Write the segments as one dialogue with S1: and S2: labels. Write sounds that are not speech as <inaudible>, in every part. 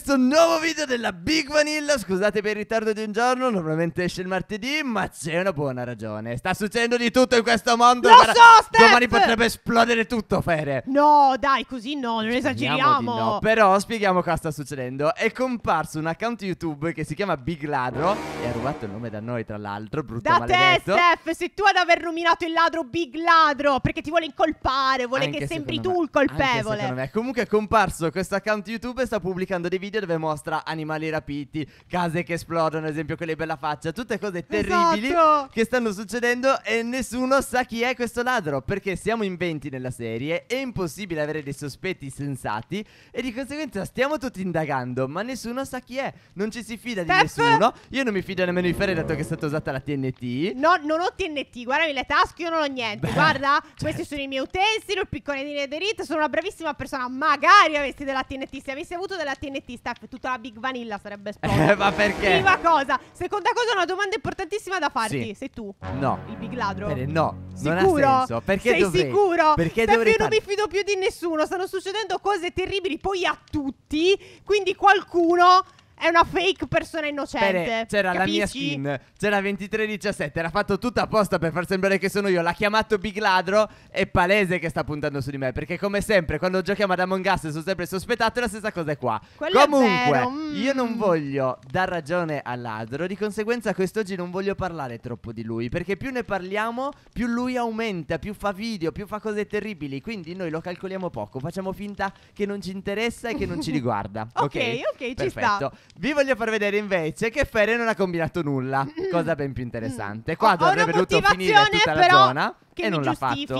S1: questo nuovo video della Big Vanilla. Scusate per il ritardo di un giorno, normalmente esce il martedì, ma c'è una buona ragione. Sta succedendo di tutto in questo mondo. Lo Sarà... so, Steph! Domani potrebbe esplodere tutto, Fere.
S2: No, dai, così no, non Speriamo esageriamo. No,
S1: però spieghiamo cosa sta succedendo. È comparso un account YouTube che si chiama Big Ladro e ha rubato il nome da noi, tra l'altro, brutto da maledetto. Da te,
S2: Steph, sei tu ad aver nominato il ladro Big Ladro,
S1: perché ti vuole incolpare, vuole anche che sembri tu me, il colpevole. Anche secondo me. Comunque è comparso questo account YouTube e sta pubblicando dei video video dove mostra animali rapiti, case che esplodono, ad esempio quelle bella faccia, tutte cose terribili esatto. che stanno succedendo e nessuno sa chi è questo ladro, perché siamo in 20 nella serie, è impossibile avere dei sospetti sensati e di conseguenza stiamo tutti indagando, ma nessuno sa chi è, non ci si fida di Tef. nessuno. Io non mi fido nemmeno di Ferre dato che è stata usata la TNT. No, non ho TNT, guardami le tasche, io non ho niente. Beh, Guarda, <laughs>
S2: certo. questi sono i miei utensili, il piccone di nederita, sono una bravissima persona, magari avessi della TNT, se avessi avuto della TNT Scudetti, Steph, tutta la Big Vanilla sarebbe <laughs> esplosa.
S1: Ma perché? Prima
S2: cosa. Seconda cosa, una domanda importantissima da farti. Sì. Sei tu? No. Il big ladro? Bene, eh,
S1: no. Sicuro? Non ha senso. Perché Sei dovrei? sicuro? Perché Steph, dovrei io non mi
S2: fido più di nessuno. Stanno succedendo cose terribili poi a tutti. Quindi qualcuno è una fake persona innocente. Bene, c'era capisci? la mia skin,
S1: c'era 2317, era fatto tutto apposta per far sembrare che sono io. L'ha chiamato Big Ladro, è palese che sta puntando su di me. Perché, come sempre, quando giochiamo ad Among Us sono sempre sospettato, E la stessa cosa è qua. Quello Comunque, è mm. io non voglio dar ragione al ladro. Di conseguenza, quest'oggi non voglio parlare troppo di lui. Perché più ne parliamo, più lui aumenta, più fa video, più fa cose terribili. Quindi noi lo calcoliamo poco, facciamo finta che non ci interessa e che non ci <laughs> riguarda. ok, ok, okay ci sta. Vi voglio far vedere invece che Ferre non ha combinato nulla, mm. cosa ben più interessante. Mm. Qua oh, avrebbe dovuto finire tutta la zona e non l'ha fatto.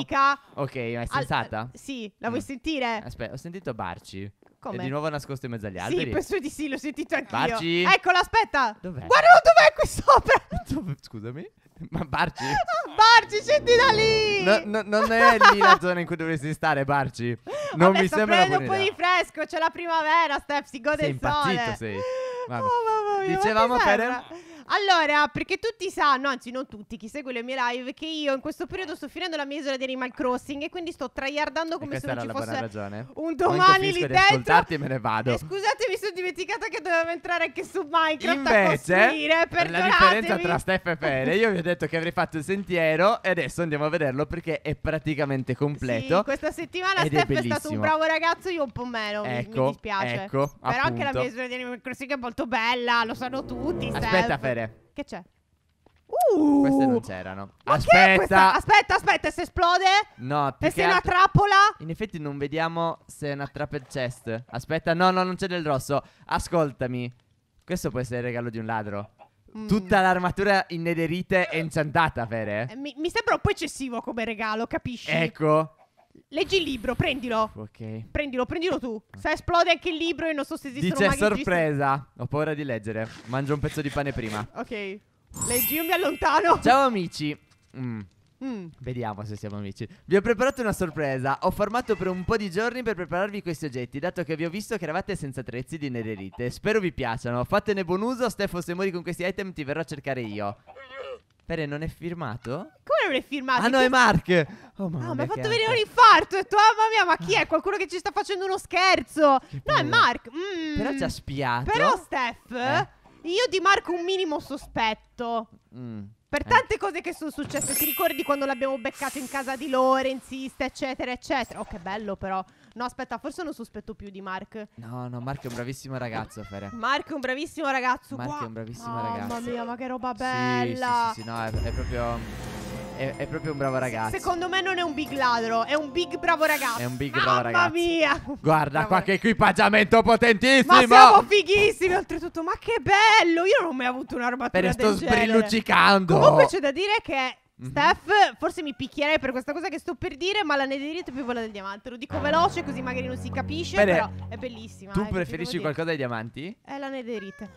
S1: Ok, ma è sensata? Al, sì, la vuoi mm. sentire? Aspetta, ho sentito Barci. Come? È di nuovo nascosto in mezzo agli alberi. Sì, penso
S2: di sì, l'ho sentito anch'io. Barci. Eccola, aspetta.
S1: Dov'è? Guarda oh, dov'è qui sopra. <laughs> Dove? Scusami. Ma Barci? Ah,
S2: Barci, scendi da lì!
S1: No, no, non è lì la zona in cui dovresti stare, Barci. Non Vabbè, mi sembra Ma buona un po' di
S2: fresco, c'è la primavera, Steph, si gode sei il sole. Sei impazzito, sei.
S1: Vabbè. Oh, mamma mia, Dicevamo per...
S2: Allora, perché tutti sanno, anzi non tutti, chi segue le mie live, che io in questo periodo sto finendo la mia isola di Animal Crossing e quindi sto tryhardando come se non ci fosse
S1: un domani lì dentro. e me ne vado. E
S2: scusate, mi sono dimenticata che dovevo entrare anche su Minecraft Invece, a costruire, la differenza tra
S1: Steph e Pere, io vi ho detto che avrei fatto il sentiero e adesso andiamo a vederlo perché è praticamente completo. Sì, questa
S2: settimana Steph è, è, stato un bravo ragazzo, io un po' meno, ecco, mi, mi ecco, dispiace. Ecco, Però appunto. anche la mia isola di Animal Crossing è molto bella, lo sanno tutti, Aspetta, Steph. Fede vedere. Che c'è?
S1: Uh, Queste non c'erano. Aspetta.
S2: aspetta, aspetta, se esplode? No, E se è una trappola?
S1: In effetti non vediamo se è una trapper chest. Aspetta, no, no, non c'è del rosso. Ascoltami. Questo può essere il regalo di un ladro. Mm. Tutta l'armatura in nederite è incantata, Fere. Eh,
S2: mi, mi sembra un po' eccessivo come regalo, capisci?
S1: Ecco.
S2: Leggi il libro, prendilo. Ok. Prendilo, prendilo tu. Ah. Se esplode anche il libro, e non so se esistono Dice maghi sorpresa.
S1: Ho paura di leggere. Mangio un pezzo di pane prima. <laughs> Ok. Leggi, io mi allontano. Ciao amici. Mm. Mm. Vediamo se siamo amici. Vi ho preparato una sorpresa. Ho formato per un po' di giorni per prepararvi questi oggetti, dato che vi ho visto che eravate senza attrezzi di nererite. Spero vi piacciono. Fatene buon uso, Stefano, se muori con questi item ti verrò a cercare io. Pere non è firmato?
S2: Come non è firmato? Ah no, è Mark!
S1: Oh, mamma ah, no, mi ha fatto venire un
S2: infarto! E tu, ah, mamma mia, ma chi è? Ah. Qualcuno che ci sta facendo uno scherzo! no, è Mark! Mm. Però ci ha spiato. Però, Steph, eh. io di Mark un minimo sospetto.
S1: Mm per eh. tante
S2: cose che sono successe. Ti ricordi quando l'abbiamo beccato in casa di Lorenzista, eccetera, eccetera. Oh, che bello però. No, aspetta, forse non sospetto più di Mark.
S1: No, no, Mark è un bravissimo ragazzo, Fere.
S2: Mark è un bravissimo ragazzo.
S1: Mark wow. è un bravissimo oh, ragazzo. Mamma mia,
S2: ma che roba bella. Sì, sì, sì,
S1: sì no, è, è proprio è, è, proprio un bravo ragazzo.
S2: secondo me non è un big ladro, è un big bravo ragazzo. È
S1: un big bravo Mamma ragazzo. Mamma mia! Guarda bravo. qua che equipaggiamento potentissimo! Ma siamo
S2: fighissimi oltretutto, ma che bello! Io non ho mai avuto un'armatura del genere. Per sto sbrilluccicando! Comunque c'è da dire che mhm. Steph, forse mi picchierei per questa cosa che sto per dire, ma la netherite è più quella del diamante. Lo dico veloce così magari non si capisce, Bene, però è bellissima. Tu eh, preferisci qualcosa
S1: dai diamanti?
S2: È eh, la netherite.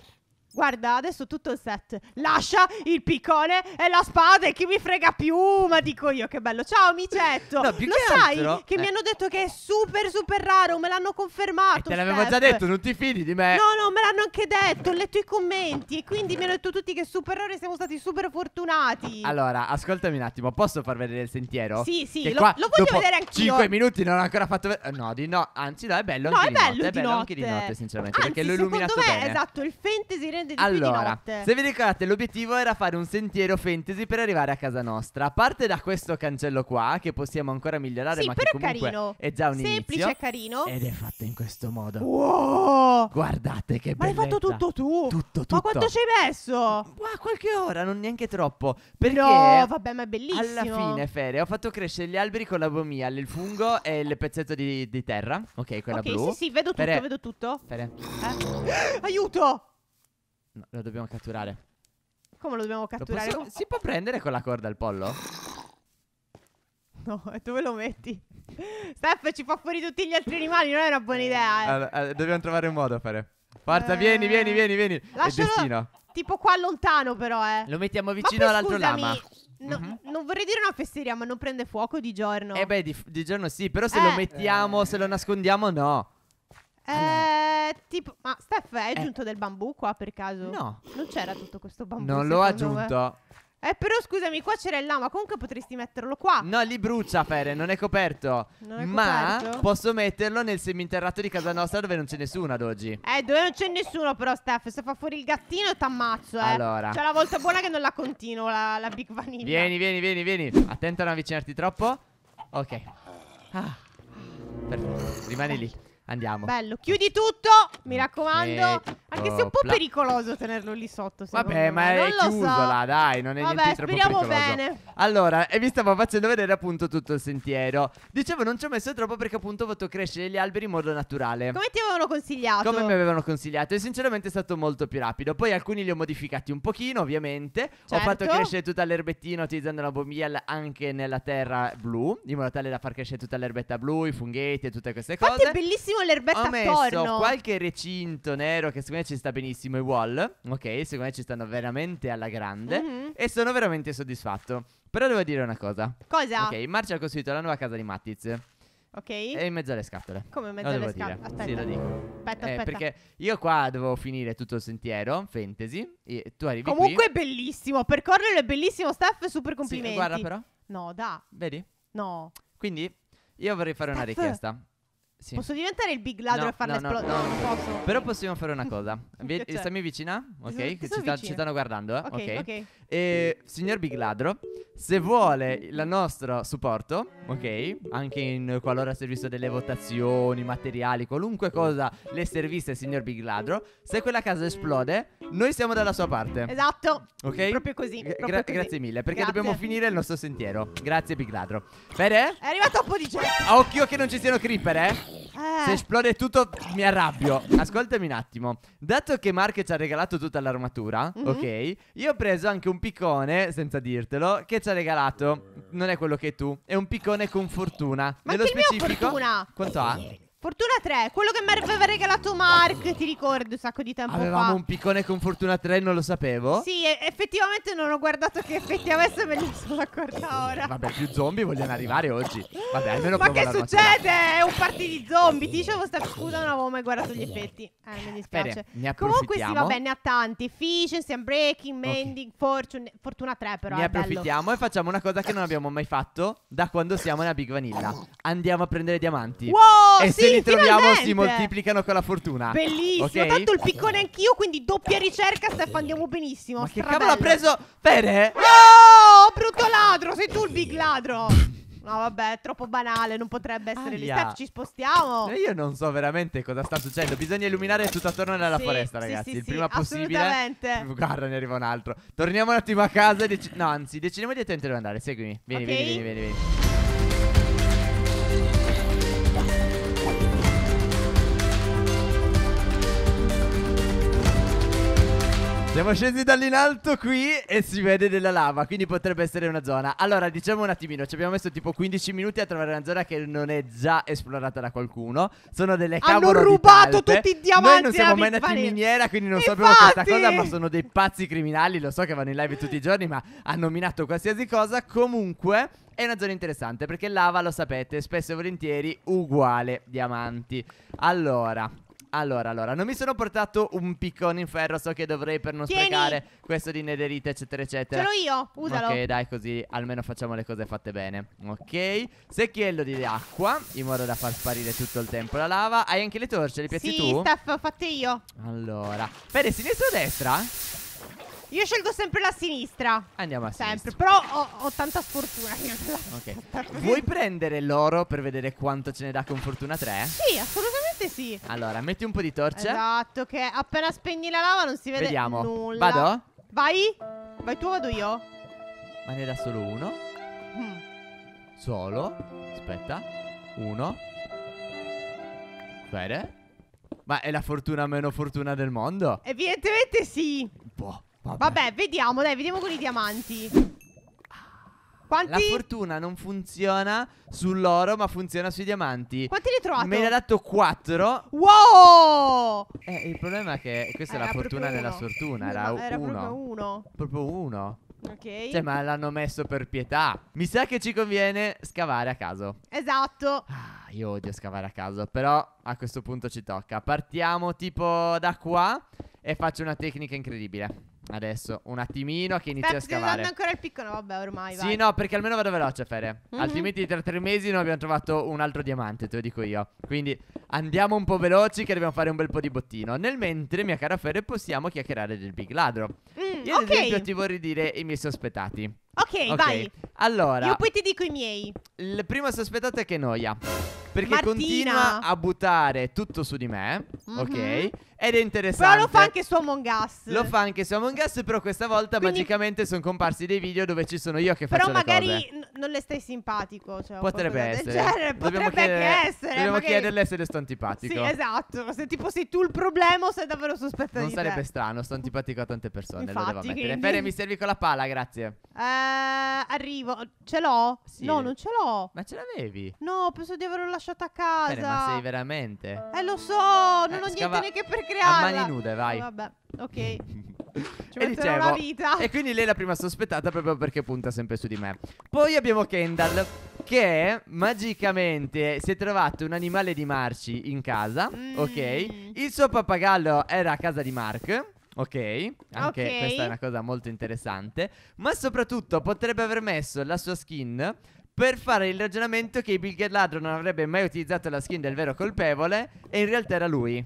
S2: Guarda, adesso tutto il set. Lascia il piccone e la spada e chi mi frega più, ma dico io che bello. Ciao amicetto. <laughs> No, Lo che sai altro- che mi eh. hanno detto che è super super raro, me l'hanno confermato. E eh, te l'avevo già detto,
S1: non ti fidi di me. No,
S2: no, me l'hanno anche detto, ho letto i commenti e quindi mi hanno detto tutti che è super raro e siamo stati super fortunati.
S1: Allora, ascoltami un attimo, posso far vedere il sentiero? Sì, sì, lo- lo voglio vedere anch'io. 5 minuti non ho ancora fatto vedere. No, di no, anzi, no, è bello No, anche è di bello notte. È di bello anche di notte. sinceramente, Anzi, perché l'ho illuminato me, bene. esatto,
S2: il fantasy di allora, di se vi
S1: ricordate, l'obiettivo era fare un sentiero fantasy per arrivare a casa nostra. A parte da questo cancello qua, che possiamo ancora migliorare, sì, ma però che comunque è, carino. è già un Semplice inizio. Semplice e carino. Ed è fatto in questo modo. Wow! Guardate che bello. Ma bellezza. hai fatto tutto tu. Tutto, tutto. Ma quanto ci hai messo? Ma qualche ora, non neanche troppo. Perché No, vabbè, ma è bellissimo. Alla fine, Fere, ho fatto crescere gli alberi con la bomia, il fungo e il pezzetto di, di terra. Ok, quella okay, blu. Sì, sì, vedo tutto, Fere. vedo tutto. Fere.
S2: Eh? Aiuto!
S1: No, lo dobbiamo catturare.
S2: Come lo dobbiamo catturare? Lo posso... Si può prendere
S1: con la corda il pollo?
S2: No, e dove lo metti? Steph ci fa fuori tutti gli altri animali, non è una buona idea. Eh.
S1: Allora, dobbiamo trovare un modo a fare. Forza, eh... vieni, vieni, vieni, vieni. Lascialo... È
S2: Tipo qua lontano però, eh. Lo mettiamo vicino poi, all'altro scusami, lama. No, mm-hmm. Non vorrei dire una fesseria, ma non prende fuoco di giorno.
S1: Eh beh, di, di giorno sì, però se eh. lo mettiamo, se lo nascondiamo, no.
S2: Allora. Eh, tipo, ma Steph, hai eh. aggiunto del bambù qua per caso? No. Non c'era tutto questo bambù. Non l'ho aggiunto. Me. Eh, però scusami, qua c'era il lama, comunque potresti metterlo qua.
S1: No, lì brucia, Fere, non è coperto. Non è ma coperto? posso metterlo nel seminterrato di casa nostra dove non c'è nessuno ad oggi.
S2: Eh, dove non c'è nessuno, però, Steph. Se fa fuori il gattino, t'ammazzo, eh. Allora. C'è la volta buona che non la continuo, la, la Big Vanilla. Vieni,
S1: vieni, vieni, vieni. Attento a non avvicinarti troppo. Ok. Ah. Perfetto, rimani lì. Andiamo.
S2: Bello, chiudi tutto, mi raccomando. Ecco, Anche se è un po' pericoloso tenerlo lì sotto. Vabbè, me. ma non chiuso so. là,
S1: dai, non è Vabbè, niente troppo speriamo bene. Allora, e vi stavo facendo vedere appunto tutto il sentiero. Dicevo, non ci ho messo troppo perché appunto ho fatto crescere gli alberi in modo naturale. Come
S2: ti avevano consigliato? Come mi
S1: avevano consigliato e sinceramente è stato molto più rapido. Poi alcuni li ho modificati un pochino, ovviamente. Certo. Ho fatto crescere tutta l'erbettina utilizzando la bombilla anche nella terra blu, in modo tale da far crescere tutta l'erbetta blu, i funghetti e tutte queste cose. Infatti è
S2: bellissimo con l'erbetta Ho messo attorno. qualche
S1: recinto nero che secondo me ci sta benissimo i wall. Ok, secondo me ci stanno veramente alla grande. Mm-hmm. E sono veramente soddisfatto. Però devo dire una cosa. Cosa? Ok, Marcia ha costruito la nuova casa di Matiz. Ok. E in mezzo alle scatole. Come in mezzo alle scatole? Aspetta. Sì, lo dico. Aspetta, eh, aspetta. Perché io qua dovevo finire tutto il sentiero, fantasy. E tu arrivi Comunque qui.
S2: è bellissimo. Percorrerlo è bellissimo, Staff Super complimenti. Sì, guarda però. No, da. Vedi? No.
S1: Quindi io vorrei fare Steph. una richiesta. Sì. Posso
S2: diventare il big ladro no, e farla no, esplodere? No, no, non posso.
S1: Però possiamo fare una cosa. <laughs> Vi- cioè, stammi vicina? Ok, ci, sta- ci, stanno guardando. Eh? Ok, okay. okay. E, signor big ladro, se vuole il nostro supporto, ok, anche in qualora servisse delle votazioni, materiali, qualunque cosa le servisse signor big ladro, se quella casa esplode, noi siamo dalla sua parte.
S2: Esatto.
S1: Ok? Proprio così. Proprio così. Grazie mille, perché grazie. dobbiamo finire il nostro sentiero. Grazie big ladro. Bene? È arrivato un po' di gente. Occhio che non ci siano creeper, eh? Se esplode tutto mi arrabbio. Ascoltami un attimo. Dato che Marco ci ha regalato tutta l'armatura, mm-hmm. ok? Io ho preso anche un piccone, senza dirtelo, che ci ha regalato. Non è quello che tu. È un piccone con fortuna. Ma Nello specifico. fortuna. Quanto ha?
S2: Fortuna 3, quello che mi aveva regalato Mark, ti ricordo, un sacco di tempo Avevamo fa. un
S1: piccone con Fortuna 3, non lo sapevo.
S2: Sì, effettivamente non ho guardato che effetti avesse, me ne sono accorta ora.
S1: Eh, vabbè, più zombie vogliono arrivare oggi. Vabbè, almeno Ma che succede?
S2: È un party di zombie. Ti dicevo sta scusa, non avevo mai guardato gli effetti. Eh, mi dispiace. Bene, Comunque sì, va bene, ha tanti. Efficiency, Unbreaking, Mending, okay. Fortune, Fortuna 3 però. Ne eh, approfittiamo
S1: bello. e facciamo una cosa che non abbiamo mai fatto da quando siamo nella Big Vanilla. Andiamo a prendere diamanti. Wow, e sì! se li troviamo si moltiplicano con la fortuna. Bellissimo. Okay? Tanto il piccone
S2: anch'io, quindi doppia ricerca, Steph, andiamo benissimo. Ma che cavolo ha preso Fede? No, brutto ladro, sei tu il big ladro. No, vabbè, è troppo banale, non potrebbe essere Aia. lì. Steph, ci
S1: spostiamo. Eh, io non so veramente cosa sta succedendo. Bisogna illuminare tutto attorno nella sì, foresta, ragazzi. Sì, sì, il prima possibile. Guarda, ne arriva un altro. Torniamo un attimo a casa. no, anzi, decidiamo direttamente dove andare. Seguimi. Vieni, okay. vieni, vieni, vieni, vieni. Siamo scesi dall'inalto qui e si vede della lava, quindi potrebbe essere una zona. Allora, diciamo un attimino, ci abbiamo messo tipo 15 minuti a trovare una zona che non è già esplorata da qualcuno. Sono delle cavolo Hanno rubato tutti i diamanti Noi non siamo mai nati in miniera, quindi non Infatti. sappiamo questa cosa, ma sono dei pazzi criminali, lo so che vanno in live tutti i giorni, ma hanno minato qualsiasi cosa. Comunque... È una zona interessante perché lava, lo sapete, spesso e volentieri uguale diamanti. Allora, allora, allora, non mi sono portato un piccone in ferro, so che dovrei per non Tieni. sprecare questo di nederite, eccetera, eccetera. Ce l'ho io, usalo. Ok, dai, così almeno facciamo le cose fatte bene. Ok, secchiello di acqua, in modo da far sparire tutto il tempo la lava. Hai anche le torce, le piazzi sì, tu? Sì,
S2: Steph, fatte io.
S1: Allora, Fede, sinistra o destra?
S2: Io scelgo sempre la sinistra. Andiamo a sempre. sinistra. Però ho, ho tanta sfortuna
S1: Ok. Vuoi prendere l'oro per vedere quanto ce ne dà con fortuna 3? Sì,
S2: assolutamente sì.
S1: Allora, metti un po' di torce.
S2: Esatto, che appena spegni la lava non si vede Vediamo. nulla. Vado? Vai? Vai tu o vado io?
S1: Ma ne dà solo uno. Mm. Solo. Aspetta. Uno. Bene. Ma è la fortuna meno fortuna del mondo?
S2: Evidentemente sì. Boh. Vabbè. Vabbè, vediamo, dai, vediamo con i diamanti. Quanti? La
S1: fortuna non funziona sull'oro, ma funziona sui diamanti. Quanti ne trovate? Me ne ha dato 4.
S2: Wow!
S1: Eh, il problema è che questa era è la fortuna della sfortuna. Era, era uno. proprio uno. Proprio uno. Ok. Cioè, ma l'hanno messo per pietà. Mi sa che ci conviene scavare a caso.
S2: Esatto. Ah,
S1: io odio scavare a caso, però a questo punto ci tocca. Partiamo tipo da qua e faccio una tecnica incredibile. Adesso un attimino che inizia a scavare. Ma ancora
S2: il piccolo, vabbè, ormai vai. Sì, no, perché
S1: almeno vado veloce, Fere. Mm-hmm. Altrimenti tra tre mesi non abbiamo trovato un altro diamante, te lo dico io. Quindi andiamo un po' veloci che dobbiamo fare un bel po' di bottino. Nel mentre, mia cara Fere, possiamo chiacchierare del Big Ladro. Mm, io ad esempio ti vorrei dire i miei sospettati. Ok, vai. Allora, Io poi
S2: ti dico i miei.
S1: il primo sospettato è che noia. Perché Martina. continua a buttare tutto su di me, Mhm. ok? Ed è interessante. Però lo fa anche
S2: su Among Us. Lo fa
S1: anche su Among Us, però questa volta Quindi- magicamente sono comparsi dei video dove ci sono io che Però faccio le cose. magari
S2: non le stai simpatico. Cioè, potrebbe essere. Genere, dobbiamo potrebbe anche essere. Dobbiamo magari... chiederle se
S1: le sto antipatico. Sì,
S2: esatto. Se tipo sei tu il problema, o sei davvero sospetta non di sarebbe te.
S1: strano, sto antipatico a tante persone. Infatti, lo devo quindi... Fede, mi servi con la pala, grazie.
S2: Uh, arrivo. Ce l'ho? Sì. No, non ce l'ho. Ma ce l'avevi? No, penso di averlo lasciato a casa. Fede, ma sei
S1: veramente?
S2: Eh, lo so. Non eh, ho scava... niente neanche per crearla. A mani nude, vai. Eh, vabbè, ok. <laughs> Ci e dicevo, una vita. E quindi
S1: lei è la prima sospettata proprio perché punta sempre su di me. Poi abbiamo Kendall che magicamente si è trovato un animale di Marci in casa, mm. ok? Il suo pappagallo era a casa di Mark. Ok, anche okay. questa è una cosa molto interessante. Ma soprattutto potrebbe aver messo la sua skin per fare il ragionamento che Bill Gates ladro non avrebbe mai utilizzato la skin del vero colpevole e in realtà era lui.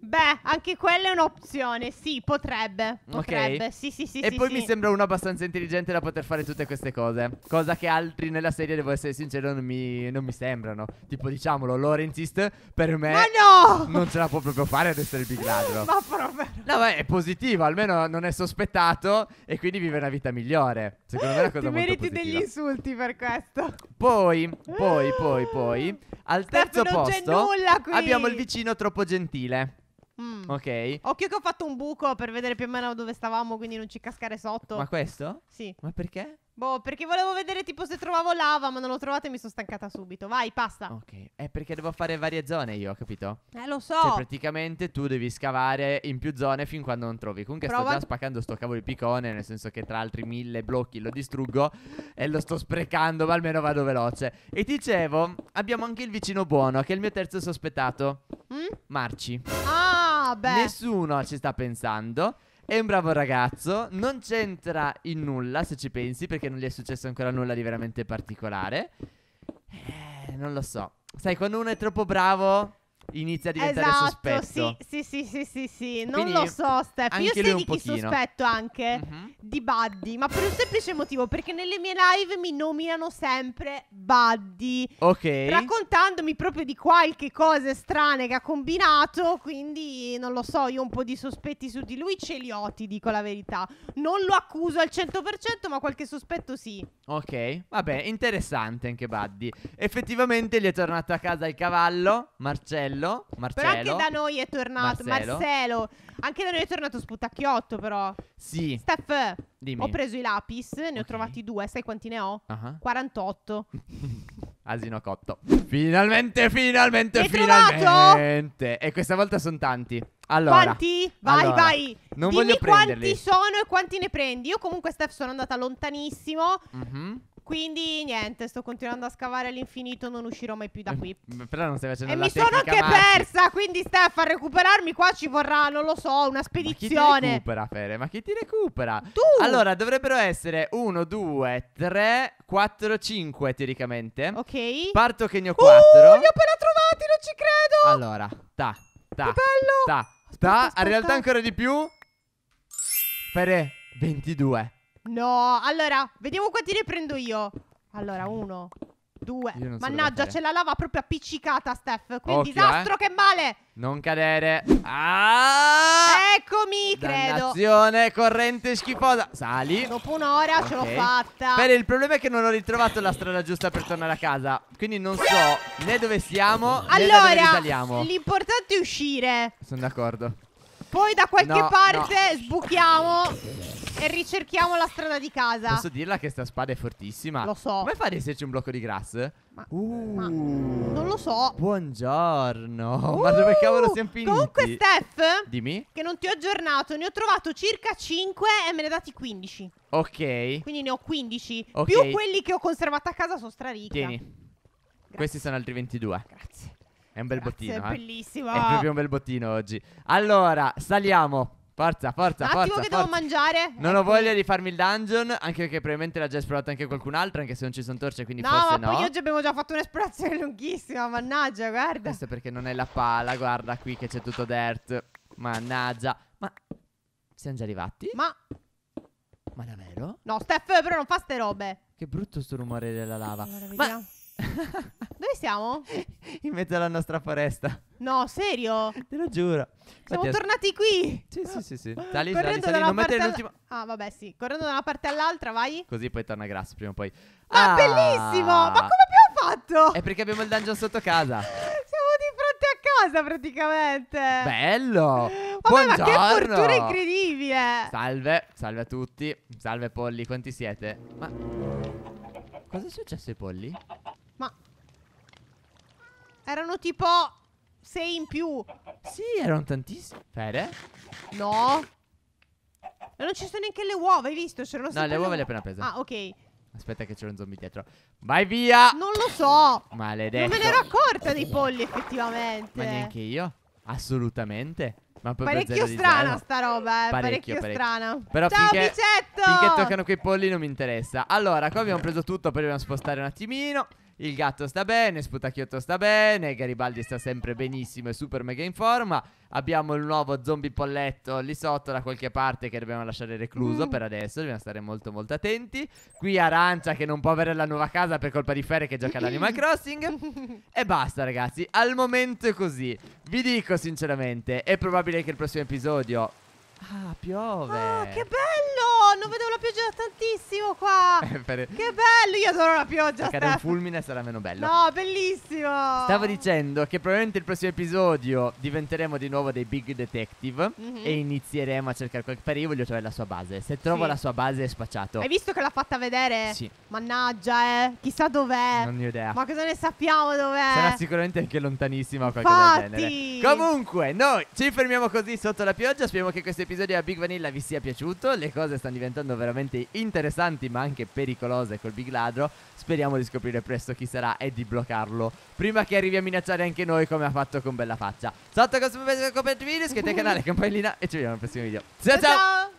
S2: Beh, anche quella è un'opzione, sì, potrebbe. Potrebbe, okay. sì, sì, sì. E sì, poi sì. mi sembra
S1: uno abbastanza intelligente da poter fare tutte queste cose. Cosa che altri nella serie, devo essere sincero, non mi, non mi sembrano. Tipo, diciamolo, Laurentist per me... Ma no! Non ce la può proprio fare ad essere il big ladro. Ma
S2: proprio... No, beh, è
S1: positivo, almeno non è sospettato e quindi vive una vita migliore. Secondo me è una cosa Ti molto positiva. meriti degli
S2: insulti per questo.
S1: Poi, poi, poi, poi... Al terzo Steph, posto abbiamo il vicino troppo gentile. Mm. Ok.
S2: Occhio che ho fatto un buco per vedere più o meno dove stavamo, quindi non ci cascare sotto. Ma questo? Sì. Ma perché? Boh, perché volevo vedere tipo se trovavo lava, ma non l'ho trovata e mi sono stancata subito. Vai, basta.
S1: Ok. È perché devo fare varie zone io, capito? Eh, lo so. Cioè, praticamente tu devi scavare in più zone fin quando non trovi. Comunque Prova... sto già spaccando sto cavolo di piccone, nel senso che tra altri mille blocchi lo distruggo e lo sto sprecando, ma almeno vado veloce. E ti dicevo, abbiamo anche il vicino buono, che è il mio terzo sospettato. Mm? Marci. Ah! Ah, beh. Nessuno ci sta pensando. È un bravo ragazzo, non c'entra in nulla se ci pensi perché non gli è successo ancora nulla di veramente particolare. Eh, non lo so. Sai, quando uno è troppo bravo inizia a diventare esatto, sospetto.
S2: Sì, sì, sì, sì, sì, Non Quindi, lo so, Steph. Io sei di chi sospetto anche mm-hmm. di Buddy, ma per un semplice motivo, perché nelle mie live mi nominano sempre Buddy. Ok. Raccontandomi proprio di qualche cosa strana che ha combinato, quindi non lo so, io un po' di sospetti su di lui ce li ho, ti dico la verità. Non lo accuso al 100%, ma qualche sospetto sì.
S1: Ok, vabbè, interessante anche Buddy. Effettivamente gli è tornato a casa il cavallo, Marcello Marcello, Marcello. Però anche da
S2: noi è tornato Marcello. Marcelo. Anche da noi è tornato sputacchiotto, però. Sì. Steph, Dimmi. ho preso i lapis, ne okay. ho trovati due. Sai quanti ne ho? Uh-huh. 48.
S1: <laughs> Asino cotto. Finalmente, finalmente, L'hai finalmente. Trovato? E questa volta sono tanti. Allora, quanti? Vai, allora, vai. Non Dimmi voglio prenderli. quanti
S2: sono e quanti ne prendi. Io comunque, Steph, sono andata lontanissimo. Mhm. Uh-huh. Quindi niente, sto continuando a scavare all'infinito, non uscirò mai più da eh, qui.
S1: Però non stai facendo E mi sono anche magica.
S2: persa, quindi Steph, a recuperarmi qua ci vorrà, non lo so, una spedizione. Ma chi ti
S1: recupera, Fere? Ma chi ti recupera? Tu! Allora, dovrebbero essere 1, 2, 3, 4, 5 teoricamente. Ok. Parto che ne ho 4. Uh, li ho
S2: appena trovati, non ci credo!
S1: Allora, ta, ta. Che bello! Ta, ta, aspetta, aspetta. in realtà ancora di più. Fere, 22.
S2: No, allora, vediamo quanti ne prendo io. Allora, uno, due.
S1: Mannaggia, c'è la
S2: lava proprio appiccicata, Steph. Quindi, Occhio, eh. disastro, eh. che male.
S1: Non cadere. Ah!
S2: Eccomi, credo.
S1: Dannazione, corrente schifosa. Sali. Dopo un'ora okay. ce l'ho fatta. Bene, il problema è che non ho ritrovato la strada giusta per tornare a casa. Quindi non so né dove siamo allora, né dove Allora,
S2: l'importante è uscire.
S1: Sono d'accordo.
S2: Poi da qualche no, parte no. sbuchiamo e ricerchiamo la strada di casa. Posso
S1: dirla che sta spada è fortissima? Lo so. Come fa ad esserci un blocco di grass? Ma, uh, ma non lo so. Buongiorno. Uh, ma dove cavolo siamo finiti? Comunque,
S2: Steph, dimmi che non ti ho aggiornato. Ne ho trovato circa 5 e me ne dati 15.
S1: Ok.
S2: Quindi ne ho 15. Okay. Più quelli che ho conservato a casa sono straricchi. Tieni.
S1: Grazie. Questi sono altri 22. Grazie. È un bel Grazie, bottino. È eh. bellissimo. È proprio un bel bottino oggi. Allora, saliamo. Forza, forza, un forza. Attimo forza. che devo mangiare. Non ecco. ho voglia di farmi il dungeon. Anche perché probabilmente l'ha già esplorato anche qualcun altro. Anche se non ci sono torce, quindi no, forse no. No, poi oggi abbiamo già fatto un'esplorazione <laughs> lunghissima. Mannaggia, guarda. Questo perché non è la pala. Guarda qui che c'è tutto dirt. Mannaggia. Ma siamo già arrivati? Ma. Ma davvero?
S2: No, Steph, però non fa ste robe.
S1: Che brutto sto rumore della lava. Allora,
S2: Ma <laughs> Dove siamo?
S1: In mezzo alla nostra foresta.
S2: No, serio? Te lo
S1: giuro. Siamo Infatti, tornati
S2: qui. Sì,
S1: sì, sì, sì. Sali, correndo sali, sali. Non mettere l'ultimo.
S2: Ah, vabbè, sì. Correndo da una parte all'altra, vai.
S1: Così poi torna grasso prima o poi. Ah, ah, bellissimo! Ma come abbiamo fatto? È perché abbiamo il dungeon sotto casa. <laughs> siamo
S2: di fronte a casa praticamente.
S1: Bello! Vabbè, Buongiorno. ma che fortuna incredibile! Salve, salve a tutti. Salve polli, quanti siete? Ma Cosa è successo ai polli?
S2: Ma... Erano tipo Sei in più. Sì, erano tantissimi. Fede? No. Ma non ci sono neanche le uova, hai visto? C'erano no, le uova le ho appena prese. Ah, ok.
S1: Aspetta che c'è un zombie dietro. Vai via! Non lo so! Maledetto. Non me ne ero
S2: accorta dei polli, effettivamente. Ma neanche
S1: io. Assolutamente. Ma parecchio strana sta roba, eh. Parecchio, parecchio, parecchio. strana. Però Ciao, finché, Picetto! Finché toccano quei polli non mi interessa. Allora, qua abbiamo preso tutto, poi dobbiamo spostare un attimino. Il gatto sta bene, Sputacchiotto sta bene, Garibaldi sta sempre benissimo, e super mega in forma. Abbiamo il nuovo zombie polletto lì sotto da qualche parte che dobbiamo lasciare recluso mm. per adesso, dobbiamo stare molto molto attenti. Qui Arancia che non può avere la nuova casa per colpa di Ferre che gioca all'Animal <laughs> Crossing. e basta ragazzi, al momento è così. Vi dico sinceramente, è probabile che il prossimo episodio Ah, piove. Ah, che bello!
S2: Non vedevo la pioggia da tantissimo qua. <laughs> Eh, per... Che bello,
S1: io adoro la pioggia. Perché un fulmine sarà meno bello. No,
S2: bellissimo. Stavo
S1: dicendo che probabilmente il prossimo episodio diventeremo di nuovo dei big detective mm-hmm. e inizieremo a cercare qualcosa. Io voglio trovare la sua base. Se trovo sì. la sua base è spacciato. Hai visto
S2: che l'ha fatta vedere? Sì. Mannaggia, eh. Chissà dov'è. Non ho idea. Ma cosa ne sappiamo dov'è? Sarà
S1: sicuramente anche lontanissima o qualcosa Infatti. del genere. Comunque, noi ci fermiamo così sotto la pioggia. Speriamo che questo episodio episodio a Big Vanilla vi sia piaciuto, le cose stanno diventando veramente interessanti ma anche pericolose col Big Ladro, speriamo di scoprire presto chi sarà e di bloccarlo, prima che arrivi a minacciare anche noi come ha fatto con Bella Faccia. Sotto questo video, iscrivetevi al canale, campanellina e ci vediamo al prossimo video. ciao! ciao! ciao!